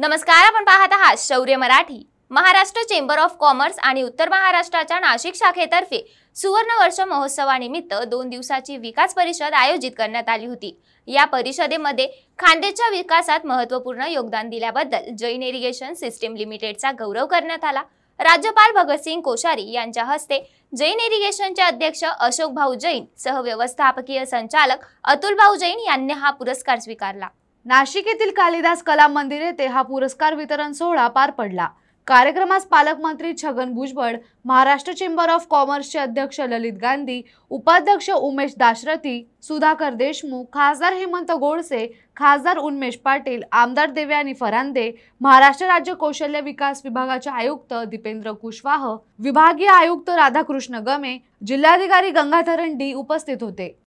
नमस्कार आपण पाहत आहात Shaurya Marathi Maharashtra chamber of commerce आणि उत्तर महाराष्ट्राच्या नाशिक शाखेतर्फे सुवर्ण वर्ष महोत्सवानिमित्त दोन दिवसाची विकास परिषद आयोजित करण्यात आली होती या परिषदेमध्ये खांदेच्या विकासात महत्त्वपूर्ण योगदान दिल्याबद्दल जैन इरिगेशन सिस्टीम लिमिटेडचा गौरव करण्यात आला राज्यपाल भगतसिंग कोश्यारी यांच्या हस्ते जैन इरिगेशनचे अध्यक्ष अशोक भाऊ जैन सहव्यवस्थापकीय संचालक अतुल भाऊ जैन यांनी हा पुरस्कार स्वीकारला नाशिक येथील कालिदास कला मंदिर येथे हा पुरस्कार वितरण सोहळा पार पडला कार्यक्रमास पालकमंत्री छगन भुजबळ महाराष्ट्र चेंबर ऑफ कॉमर्सचे अध्यक्ष ललित गांधी उपाध्यक्ष उमेश दाशरथी सुधाकर देशमुख खासदार हेमंत गोडसे खासदार उन्मेश पाटील आमदार देवयानी फरांदे महाराष्ट्र राज्य कौशल्य विकास विभागाचे आयुक्त दीपेंद्र कुशवाह विभागीय आयुक्त राधाकृष्ण गमे जिल्हाधिकारी गंगाधरण डी उपस्थित होते